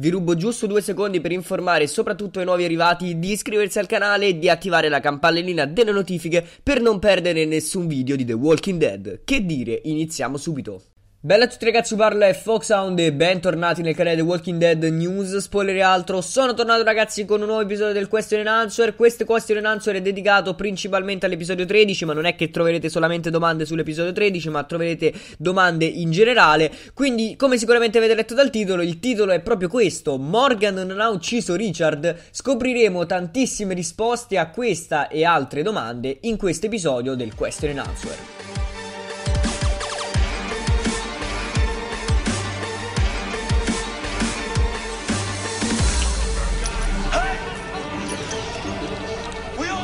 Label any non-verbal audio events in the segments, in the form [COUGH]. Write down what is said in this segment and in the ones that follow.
Vi rubo giusto due secondi per informare soprattutto i nuovi arrivati di iscriversi al canale e di attivare la campanellina delle notifiche per non perdere nessun video di The Walking Dead. Che dire, iniziamo subito. Bella a tutti ragazzi, parla è Foxhound e bentornati nel canale The Walking Dead News, spoiler e altro Sono tornato ragazzi con un nuovo episodio del Question and Answer Questo Question and Answer è dedicato principalmente all'episodio 13 Ma non è che troverete solamente domande sull'episodio 13 Ma troverete domande in generale Quindi come sicuramente avete letto dal titolo Il titolo è proprio questo Morgan non ha ucciso Richard Scopriremo tantissime risposte a questa e altre domande In questo episodio del Question and Answer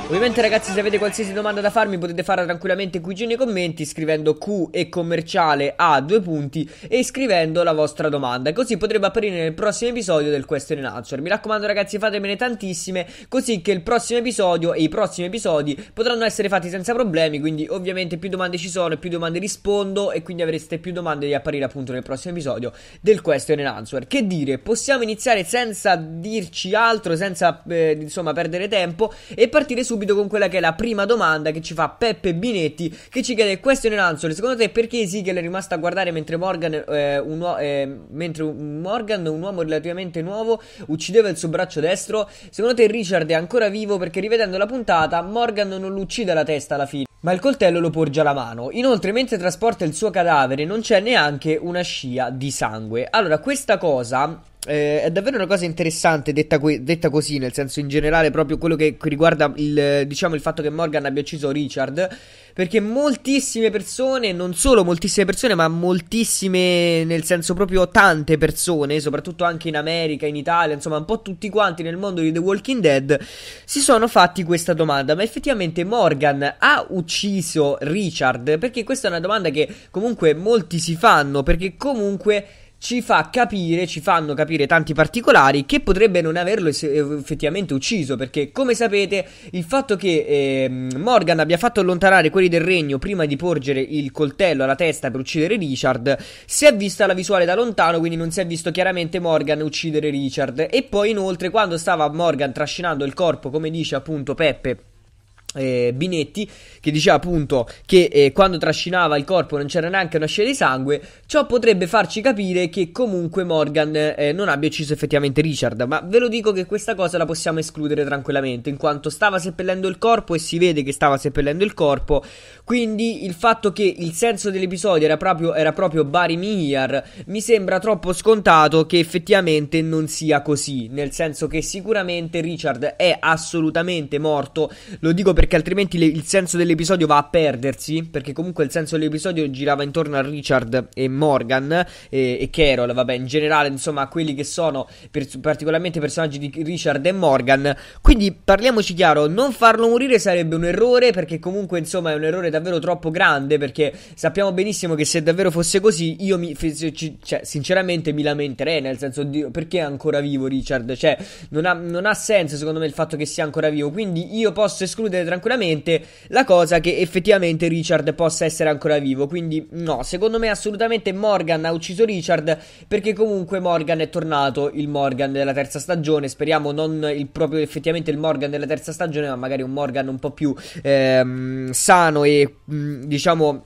Ovviamente ragazzi se avete qualsiasi domanda da farmi potete farla tranquillamente qui giù nei commenti scrivendo Q e commerciale a due punti e scrivendo la vostra domanda così potrebbe apparire nel prossimo episodio del question and answer. Mi raccomando ragazzi fatemene tantissime così che il prossimo episodio e i prossimi episodi potranno essere fatti senza problemi quindi ovviamente più domande ci sono e più domande rispondo e quindi avreste più domande di apparire appunto nel prossimo episodio del question and answer. Che dire possiamo iniziare senza dirci altro senza eh, insomma perdere tempo e partire subito subito con quella che è la prima domanda che ci fa Peppe Binetti che ci chiede question and answer. Secondo te perché Sigel è rimasto a guardare mentre Morgan, eh, un, eh, mentre Morgan, un uomo relativamente nuovo, uccideva il suo braccio destro? Secondo te Richard è ancora vivo perché rivedendo la puntata Morgan non lo uccide la testa alla fine? ma il coltello lo porge alla mano. Inoltre, mentre trasporta il suo cadavere, non c'è neanche una scia di sangue. Allora, questa cosa eh, è davvero una cosa interessante detta, detta, così, nel senso in generale proprio quello che riguarda il, diciamo, il fatto che Morgan abbia ucciso Richard, perché moltissime persone, non solo moltissime persone, ma moltissime, nel senso proprio tante persone, soprattutto anche in America, in Italia, insomma un po' tutti quanti nel mondo di The Walking Dead, si sono fatti questa domanda, ma effettivamente Morgan ha ucciso Richard? Perché questa è una domanda che comunque molti si fanno, perché comunque ci fa capire, ci fanno capire tanti particolari che potrebbe non averlo eh, effettivamente ucciso, perché come sapete il fatto che eh, Morgan abbia fatto allontanare quelli del regno prima di porgere il coltello alla testa per uccidere Richard, si è vista la visuale da lontano, quindi non si è visto chiaramente Morgan uccidere Richard e poi inoltre quando stava Morgan trascinando il corpo, come dice appunto Peppe eh, Binetti che diceva appunto che eh, quando trascinava il corpo non c'era neanche una scia di sangue, ciò potrebbe farci capire che comunque Morgan eh, non abbia ucciso effettivamente Richard, ma ve lo dico che questa cosa la possiamo escludere tranquillamente, in quanto stava seppellendo il corpo e si vede che stava seppellendo il corpo, quindi il fatto che il senso dell'episodio era proprio, era proprio Barry Miller mi sembra troppo scontato che effettivamente non sia così, nel senso che sicuramente Richard è assolutamente morto, lo dico per perché altrimenti le, il senso dell'episodio va a perdersi, perché comunque il senso dell'episodio girava intorno a Richard e Morgan e, e Carol, vabbè, in generale, insomma, quelli che sono per, particolarmente personaggi di Richard e Morgan. Quindi parliamoci chiaro, non farlo morire sarebbe un errore, perché comunque, insomma, è un errore davvero troppo grande, perché sappiamo benissimo che se davvero fosse così, io mi, cioè, sinceramente mi lamenterei, nel senso, di, perché è ancora vivo Richard? Cioè, non ha, non ha senso, secondo me, il fatto che sia ancora vivo. Quindi io posso escludere tra tranquillamente la cosa che effettivamente Richard possa essere ancora vivo. Quindi, no, secondo me assolutamente Morgan ha ucciso Richard perché comunque Morgan è tornato il Morgan della terza stagione. Speriamo non il proprio effettivamente il Morgan della terza stagione, ma magari un Morgan un po' più ehm, sano e mm, diciamo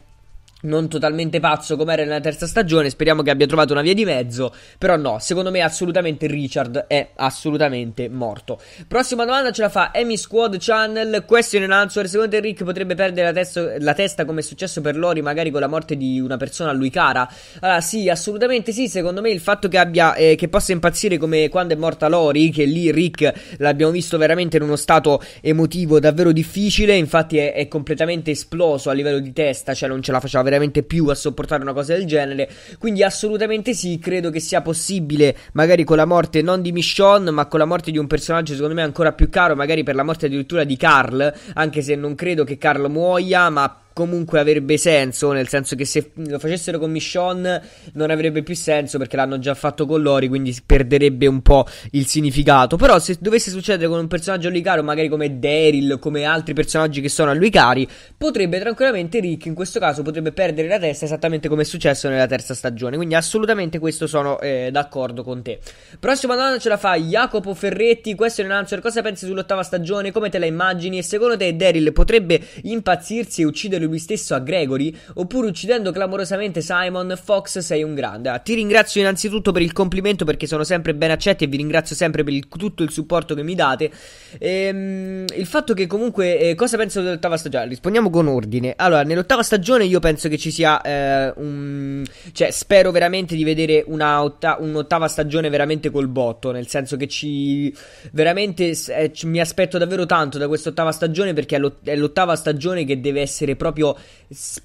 non totalmente pazzo come era nella terza stagione. Speriamo che abbia trovato una via di mezzo. Però no, secondo me assolutamente Richard è assolutamente morto. Prossima domanda ce la fa Amy Squad Channel. Question and answer. Secondo te Rick potrebbe perdere la, testo- la testa come è successo per Lori, magari con la morte di una persona a lui cara? Allora, ah, sì, assolutamente sì. Secondo me il fatto che abbia eh, che possa impazzire come quando è morta Lori, che lì Rick l'abbiamo visto veramente in uno stato emotivo davvero difficile. Infatti, è, è completamente esploso a livello di testa, cioè non ce la faceva veramente più a sopportare una cosa del genere. Quindi assolutamente sì, credo che sia possibile, magari con la morte non di Michonne, ma con la morte di un personaggio secondo me ancora più caro, magari per la morte addirittura di Carl, anche se non credo che Carl muoia, ma comunque avrebbe senso, nel senso che se lo facessero con Michonne non avrebbe più senso perché l'hanno già fatto con Lori, quindi perderebbe un po' il significato. Però se dovesse succedere con un personaggio a lui caro, magari come Daryl, come altri personaggi che sono a lui cari, potrebbe tranquillamente Rick in questo caso potrebbe perdere la testa esattamente come è successo nella terza stagione. Quindi assolutamente questo sono eh, d'accordo con te. Prossima domanda ce la fa Jacopo Ferretti, questo è un answer, cosa pensi sull'ottava stagione, come te la immagini e secondo te Daryl potrebbe impazzirsi e uccidere lui stesso a Gregory, oppure uccidendo clamorosamente Simon, Fox sei un grande. Ah, ti ringrazio innanzitutto per il complimento perché sono sempre ben accetti e vi ringrazio sempre per il, tutto il supporto che mi date. Ehm, il fatto che comunque eh, cosa penso dell'ottava stagione? Rispondiamo con ordine. Allora, nell'ottava stagione io penso che ci sia eh, un... cioè spero veramente di vedere otta... un'ottava stagione veramente col botto, nel senso che ci veramente eh, mi aspetto davvero tanto da quest'ottava stagione perché è, l'ottava stagione che deve essere proprio proprio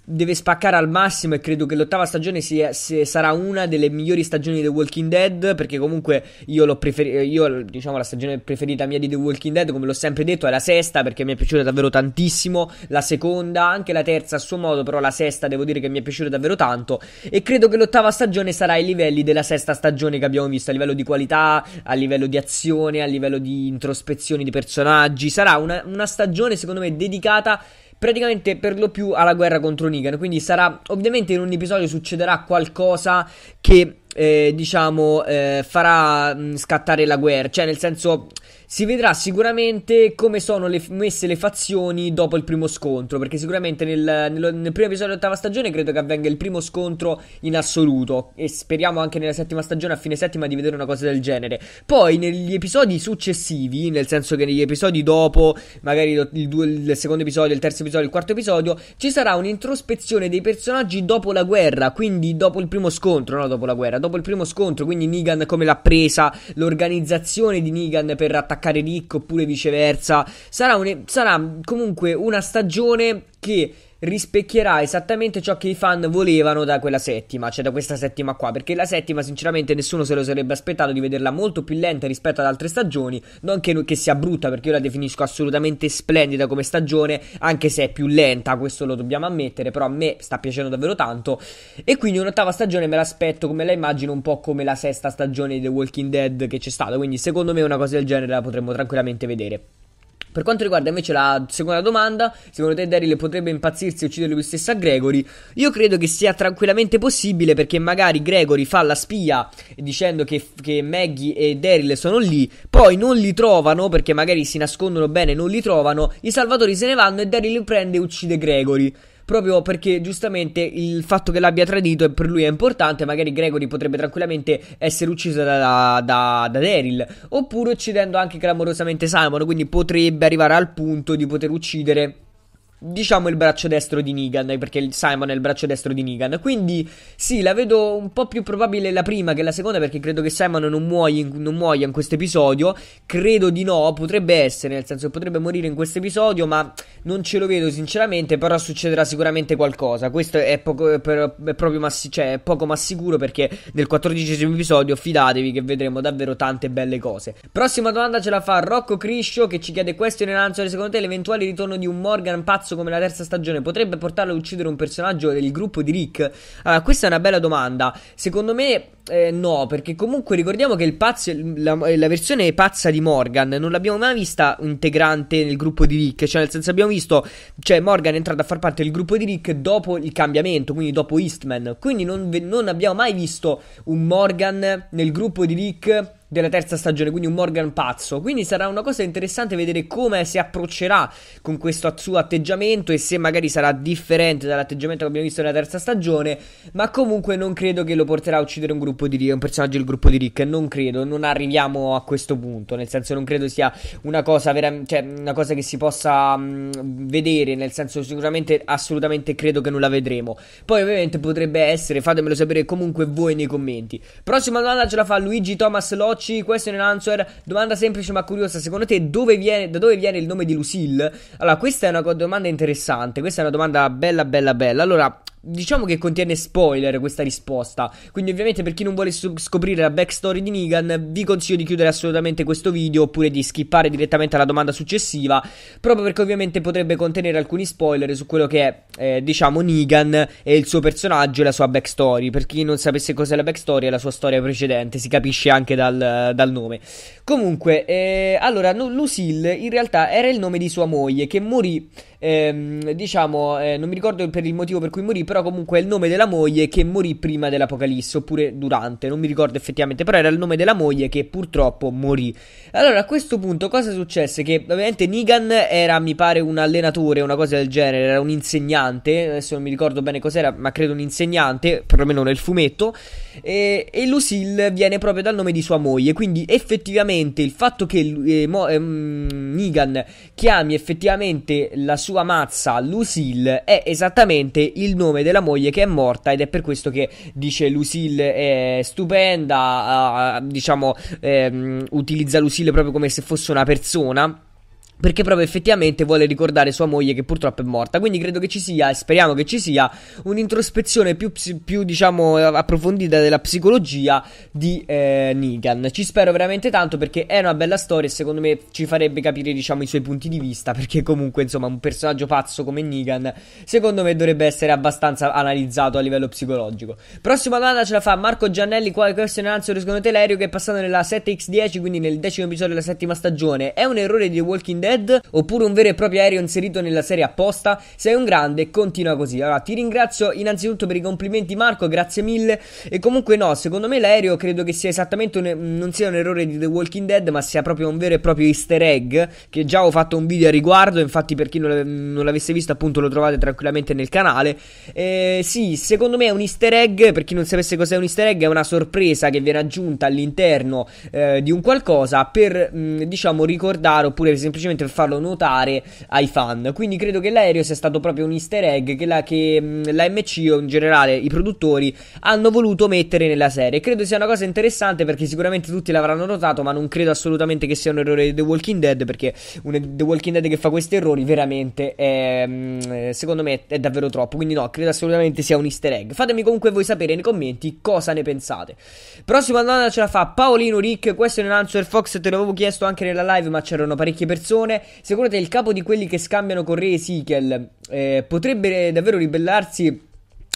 deve spaccare al massimo e credo che l'ottava stagione sia, se, sarà una delle migliori stagioni di The Walking Dead perché comunque io l'ho preferita, io diciamo la stagione preferita mia di The Walking Dead come l'ho sempre detto è la sesta perché mi è piaciuta davvero tantissimo, la seconda, anche la terza a suo modo, però la sesta devo dire che mi è piaciuta davvero tanto e credo che l'ottava stagione sarà ai livelli della sesta stagione che abbiamo visto a livello di qualità, a livello di azione, a livello di introspezioni di personaggi, sarà una, una stagione secondo me dedicata praticamente per lo più alla guerra contro Negan. Quindi sarà, ovviamente in un episodio succederà qualcosa che eh, diciamo eh, farà mh, mm, scattare la guerra, cioè nel senso si vedrà sicuramente come sono le, messe le fazioni dopo il primo scontro, perché sicuramente nel, nel, nel primo episodio dell'ottava stagione credo che avvenga il primo scontro in assoluto e speriamo anche nella settima stagione, a fine settima, di vedere una cosa del genere. Poi negli episodi successivi, nel senso che negli episodi dopo, magari il, due, il secondo episodio, il terzo episodio, il quarto episodio, ci sarà un'introspezione dei personaggi dopo la guerra, quindi dopo il primo scontro, no dopo la guerra, dopo il primo scontro, quindi Negan come l'ha presa, l'organizzazione di Negan per attaccare attaccare Nick oppure viceversa. Sarà, un, sarà comunque una stagione che rispecchierà esattamente ciò che i fan volevano da quella settima, cioè da questa settima qua, perché la settima sinceramente nessuno se lo sarebbe aspettato di vederla molto più lenta rispetto ad altre stagioni, non che, che sia brutta perché io la definisco assolutamente splendida come stagione, anche se è più lenta, questo lo dobbiamo ammettere, però a me sta piacendo davvero tanto e quindi un'ottava stagione me l'aspetto come la immagino un po' come la sesta stagione di The Walking Dead che c'è stata, quindi secondo me una cosa del genere la potremmo tranquillamente vedere. Per quanto riguarda invece la seconda domanda, secondo te Daryl potrebbe impazzirsi e uccidere lui stesso a Gregory? Io credo che sia tranquillamente possibile perché magari Gregory fa la spia dicendo che, che Maggie e Daryl sono lì, poi non li trovano perché magari si nascondono bene e non li trovano, i salvatori se ne vanno e Daryl prende e uccide Gregory proprio perché giustamente il fatto che l'abbia tradito per lui è importante, magari Gregory potrebbe tranquillamente essere ucciso da, da, da, Daryl, oppure uccidendo anche clamorosamente Simon, quindi potrebbe arrivare al punto di poter uccidere diciamo il braccio destro di Negan, perché Simon è il braccio destro di Negan. Quindi sì, la vedo un po' più probabile la prima che la seconda, perché credo che Simon non, muoia in, questo episodio. Credo di no, potrebbe essere, nel senso che potrebbe morire in questo episodio, ma non ce lo vedo sinceramente, però succederà sicuramente qualcosa. Questo è poco, è per, è proprio massi- cioè, è poco ma sicuro, perché nel quattordicesimo episodio fidatevi che vedremo davvero tante belle cose. Prossima domanda ce la fa Rocco Criscio che ci chiede question and answer, secondo te l'eventuale ritorno di un Morgan pazzo pazzo come la terza stagione potrebbe portarlo a uccidere un personaggio del gruppo di Rick? Allora, ah, questa è una bella domanda. Secondo me eh, no, perché comunque ricordiamo che pazzo, la, la, versione pazza di Morgan non l'abbiamo mai vista integrante nel gruppo di Rick, cioè nel senso abbiamo visto, cioè Morgan è entrata a far parte del gruppo di Rick dopo il cambiamento, quindi dopo Eastman, quindi non, non abbiamo mai visto un Morgan nel gruppo di Rick della terza stagione, quindi un Morgan pazzo. Quindi sarà una cosa interessante vedere come si approccerà con questo suo atteggiamento e se magari sarà differente dall'atteggiamento che abbiamo visto nella terza stagione, ma comunque non credo che lo porterà a uccidere un gruppo di un personaggio del gruppo di Rick, non credo, non arriviamo a questo punto, nel senso non credo sia una cosa vera, cioè una cosa che si possa mh, mm, vedere, nel senso sicuramente assolutamente credo che non la vedremo. Poi ovviamente potrebbe essere, fatemelo sapere comunque voi nei commenti. Prossima domanda ce la fa Luigi Thomas Loci Rocci, question and answer. Domanda semplice ma curiosa, secondo te dove viene, da dove viene il nome di Lucille? Allora, questa è una domanda interessante, questa è una domanda bella bella bella. Allora, Diciamo che contiene spoiler questa risposta, quindi ovviamente per chi non vuole scoprire la backstory di Negan vi consiglio di chiudere assolutamente questo video oppure di skippare direttamente alla domanda successiva, proprio perché ovviamente potrebbe contenere alcuni spoiler su quello che è, eh, diciamo, Negan e il suo personaggio e la sua backstory, per chi non sapesse cos'è la backstory è la sua storia precedente, si capisce anche dal, dal nome. Comunque, eh, allora, no, Lucille in realtà era il nome di sua moglie che morì ehm, diciamo, eh, non mi ricordo per il motivo per cui morì, però comunque è il nome della moglie che morì prima dell'Apocalisse, oppure durante, non mi ricordo effettivamente, però era il nome della moglie che purtroppo morì. Allora a questo punto cosa successe? Che ovviamente Negan era, mi pare, un allenatore, una cosa del genere, era un insegnante, adesso non mi ricordo bene cos'era, ma credo un insegnante, perlomeno nel fumetto, e, e Lucille viene proprio dal nome di sua moglie, quindi effettivamente il fatto che eh, Mo, eh, Negan chiami effettivamente la sua su Amazza Lucille è esattamente il nome della moglie che è morta ed è per questo che dice Lucille è stupenda, ah, diciamo ehm, utilizza Lucille proprio come se fosse una persona. Perché proprio effettivamente vuole ricordare sua moglie che purtroppo è morta. Quindi credo che ci sia, e speriamo che ci sia, un'introspezione più, più diciamo, approfondita della psicologia di eh, Negan. Ci spero veramente tanto perché è una bella storia e secondo me ci farebbe capire, diciamo, i suoi punti di vista. [LAUGHS] Perché comunque, insomma, un personaggio pazzo come Negan, secondo me dovrebbe essere abbastanza analizzato a livello psicologico. Prossima domanda ce la fa Marco Giannelli, quale question answer secondo Telerio che è passato nella 7x10, quindi nel decimo episodio della settima stagione. È un errore di Walking Dead? Red oppure un vero e proprio aereo inserito nella serie apposta. Sei un grande, continua così. Allora, ti ringrazio innanzitutto per i complimenti, Marco, grazie mille. E comunque, no, secondo me l'aereo credo che sia esattamente un, non sia un errore di The Walking Dead, ma sia proprio un vero e proprio easter egg. Che già ho fatto un video a riguardo. Infatti, per chi non, l'avesse visto, appunto, lo trovate tranquillamente nel canale. Eh, sì, secondo me è un easter egg. Per chi non sapesse cos'è un easter egg, è una sorpresa che viene aggiunta all'interno eh, di un qualcosa per, mh, mm, diciamo, ricordare oppure semplicemente semplicemente per farlo notare ai fan. Quindi credo che l'aereo sia stato proprio un easter egg che la, che, mh, mm, MC o in generale i produttori hanno voluto mettere nella serie. Credo sia una cosa interessante perché sicuramente tutti l'avranno notato, ma non credo assolutamente che sia un errore di The Walking Dead perché un The Walking Dead che fa questi errori veramente è, mm, secondo me è davvero troppo. Quindi no, credo assolutamente sia un easter egg. Fatemi comunque voi sapere nei commenti cosa ne pensate. Prossima domanda ce la fa Paolino Rick, questo è un answer Fox, te l'avevo chiesto anche nella live, ma c'erano parecchie persone situazione. Secondo te il capo di quelli che scambiano Correa e Sichel eh, potrebbe davvero ribellarsi?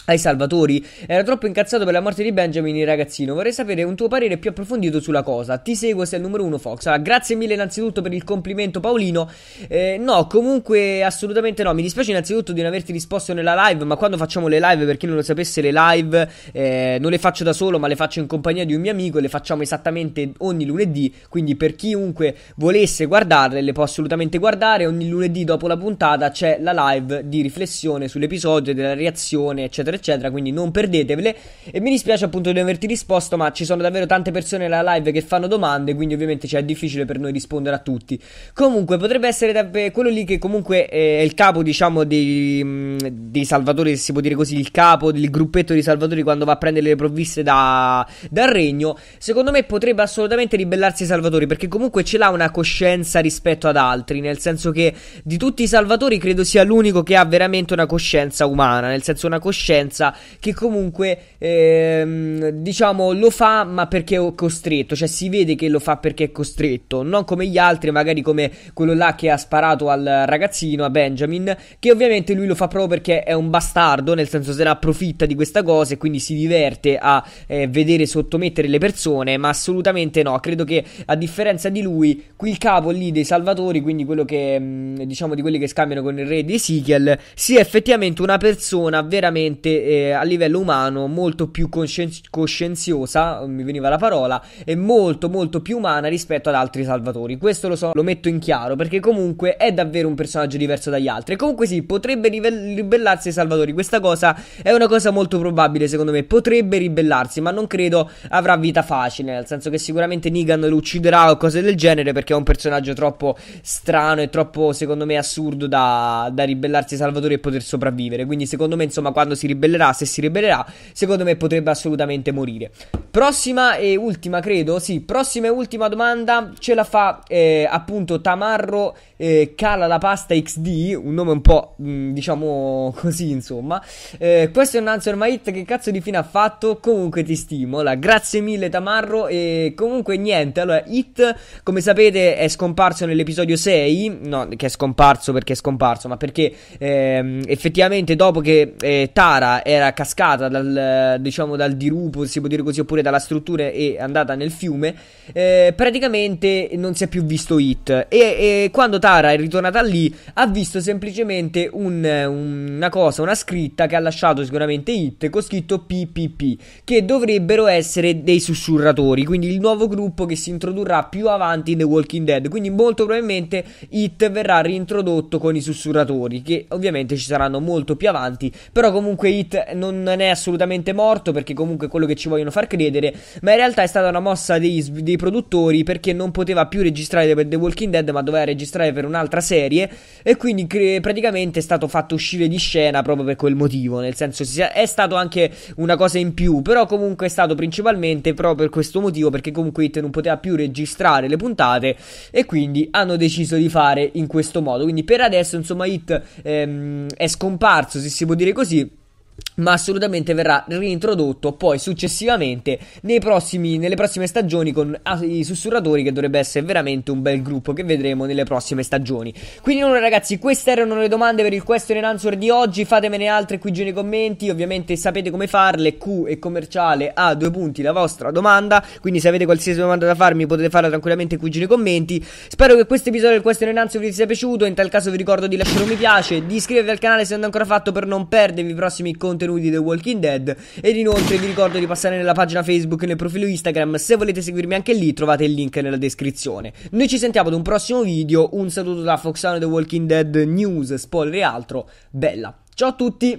ai salvatori. Era troppo incazzato per la morte di Benjamin, il ragazzino. Vorrei sapere un tuo parere più approfondito sulla cosa. Ti seguo, sei il numero uno, Fox. Allora, grazie mille innanzitutto per il complimento, Paolino. Eh, no, comunque, assolutamente no. Mi dispiace innanzitutto di non averti risposto nella live, ma quando facciamo le live, per chi non lo sapesse, le live eh, non le faccio da solo, ma le faccio in compagnia di un mio amico. Le facciamo esattamente ogni lunedì. Quindi, per chiunque volesse guardarle, le può assolutamente guardare. Ogni lunedì dopo la puntata c'è la live di riflessione sull'episodio, della reazione, eccetera eccetera, quindi non perdetevele. E mi dispiace appunto di averti risposto, ma ci sono davvero tante persone nella live che fanno domande, quindi ovviamente cioè, è difficile per noi rispondere a tutti. Comunque potrebbe essere dav- eh, quello lì che comunque eh, è il capo, diciamo, dei, mm, dei salvatori, se si può dire così, il capo del gruppetto di salvatori quando va a prendere le provviste da, dal regno. Secondo me potrebbe assolutamente ribellarsi ai salvatori, perché comunque ce l'ha una coscienza rispetto ad altri, nel senso che di tutti i salvatori credo sia l'unico che ha veramente una coscienza umana, nel senso una coscienza esperienza che comunque ehm, diciamo lo fa ma perché è costretto, cioè si vede che lo fa perché è costretto, non come gli altri, magari come quello là che ha sparato al ragazzino, a Benjamin, che ovviamente lui lo fa proprio perché è un bastardo, nel senso se ne approfitta di questa cosa e quindi si diverte a eh, vedere sottomettere le persone, ma assolutamente no, credo che a differenza di lui, qui il capo lì dei salvatori, quindi quello che mm, diciamo di quelli che scambiano con il re di Ezekiel, sia effettivamente una persona veramente veramente eh, a livello umano molto più consci- coscienziosa, mm, mi veniva la parola, e molto molto più umana rispetto ad altri salvatori. Questo lo so, lo metto in chiaro perché comunque è davvero un personaggio diverso dagli altri. Comunque sì, potrebbe rive- ribellarsi ai salvatori. Questa cosa è una cosa molto probabile secondo me. Potrebbe ribellarsi, ma non credo avrà vita facile, nel senso che sicuramente Negan lo ucciderà o cose del genere perché è un personaggio troppo strano e troppo secondo me assurdo da, da ribellarsi ai salvatori e poter sopravvivere. Quindi secondo me insomma quando si ribella ribellerà, se si ribellerà, secondo me potrebbe assolutamente morire. Prossima e ultima, credo, sì, prossima e ultima domanda ce la fa eh, appunto Tamarro eh, Cala la Pasta XD, un nome un po' mh, mm, diciamo così insomma. Eh, questo è un answer my hit, che cazzo di fine ha fatto? Comunque ti stimola, grazie mille Tamarro e comunque niente, allora Hit come sapete è scomparso nell'episodio 6, no che è scomparso perché è scomparso, ma perché ehm, effettivamente dopo che eh, Tara volta era cascata dal, diciamo, dal dirupo, si può dire così, oppure dalla struttura e è andata nel fiume, eh, praticamente non si è più visto It. E, e quando Tara è ritornata lì, ha visto semplicemente un, una cosa, una scritta che ha lasciato sicuramente It, con scritto PPP, che dovrebbero essere dei sussurratori, quindi il nuovo gruppo che si introdurrà più avanti in The Walking Dead. Quindi molto probabilmente It verrà reintrodotto con i sussurratori, che ovviamente ci saranno molto più avanti, però comunque Elite non è assolutamente morto perché comunque è quello che ci vogliono far credere, ma in realtà è stata una mossa dei, dei produttori perché non poteva più registrare per The Walking Dead ma doveva registrare per un'altra serie e quindi cre- praticamente è stato fatto uscire di scena proprio per quel motivo, nel senso è stato anche una cosa in più, però comunque è stato principalmente proprio per questo motivo perché comunque Hit non poteva più registrare le puntate e quindi hanno deciso di fare in questo modo. Quindi per adesso insomma Hit ehm, è scomparso, se si può dire così ma assolutamente verrà reintrodotto poi successivamente prossimi, nelle prossime stagioni con ah, i sussurratori che dovrebbe essere veramente un bel gruppo che vedremo nelle prossime stagioni quindi allora ragazzi queste erano le domande per il question and answer di oggi fatemene altre qui giù nei commenti ovviamente sapete come farle Q e commerciale a due punti la vostra domanda quindi se avete qualsiasi domanda da farmi potete farla tranquillamente qui giù nei commenti spero che questo episodio del question and answer vi sia piaciuto in tal caso vi ricordo di lasciare un mi piace di iscrivervi al canale se non è ancora fatto per non perdervi i prossimi commenti contenuti The Walking Dead. Ed inoltre vi ricordo di passare nella pagina Facebook e nel profilo Instagram. Se volete seguirmi anche lì, trovate il link nella descrizione. Noi ci sentiamo ad un prossimo video. Un saluto da Foxano The Walking Dead News, spoiler e altro. Bella. Ciao a tutti!